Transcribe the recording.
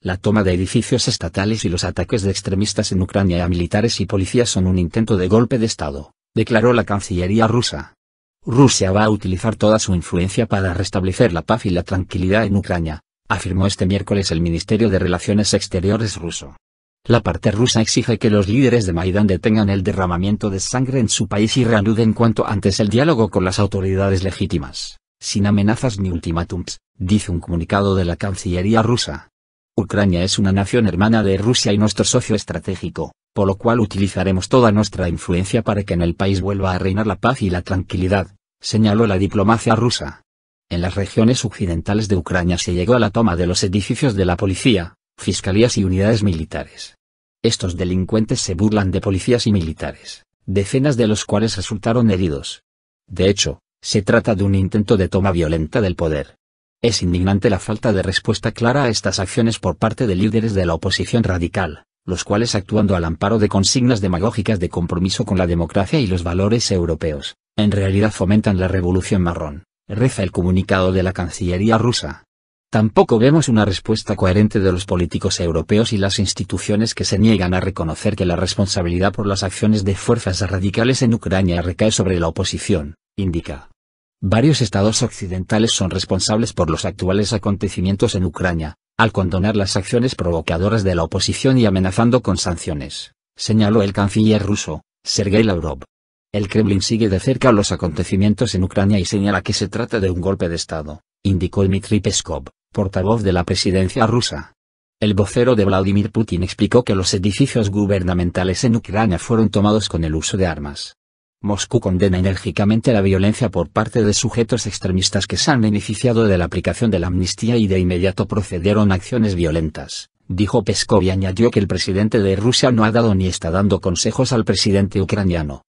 La toma de edificios estatales y los ataques de extremistas en Ucrania a militares y policías son un intento de golpe de Estado, declaró la Cancillería rusa. Rusia va a utilizar toda su influencia para restablecer la paz y la tranquilidad en Ucrania, afirmó este miércoles el Ministerio de Relaciones Exteriores ruso. La parte rusa exige que los líderes de Maidán detengan el derramamiento de sangre en su país y reanuden cuanto antes el diálogo con las autoridades legítimas, sin amenazas ni ultimátums, dice un comunicado de la Cancillería rusa. Ucrania es una nación hermana de Rusia y nuestro socio estratégico, por lo cual utilizaremos toda nuestra influencia para que en el país vuelva a reinar la paz y la tranquilidad, señaló la diplomacia rusa. En las regiones occidentales de Ucrania se llegó a la toma de los edificios de la policía, fiscalías y unidades militares. Estos delincuentes se burlan de policías y militares, decenas de los cuales resultaron heridos. De hecho, se trata de un intento de toma violenta del poder, es indignante la falta de respuesta clara a estas acciones por parte de líderes de la oposición radical, los cuales actuando al amparo de consignas demagógicas de compromiso con la democracia y los valores europeos, en realidad fomentan la revolución marrón, reza el comunicado de la Cancillería rusa. Tampoco vemos una respuesta coherente de los políticos europeos y las instituciones que se niegan a reconocer que la responsabilidad por las acciones de fuerzas radicales en Ucrania recae sobre la oposición, indica. Varios estados occidentales son responsables por los actuales acontecimientos en Ucrania, al condonar las acciones provocadoras de la oposición y amenazando con sanciones, señaló el canciller ruso, Sergei Lavrov. El Kremlin sigue de cerca los acontecimientos en Ucrania y señala que se trata de un golpe de Estado, indicó Dmitry Peskov, portavoz de la presidencia rusa. El vocero de Vladimir Putin explicó que los edificios gubernamentales en Ucrania fueron tomados con el uso de armas, Moscú condena enérgicamente la violencia por parte de sujetos extremistas que se han beneficiado de la aplicación de la amnistía y de inmediato procedieron a acciones violentas, dijo Peskov y añadió que el presidente de Rusia no ha dado ni está dando consejos al presidente ucraniano,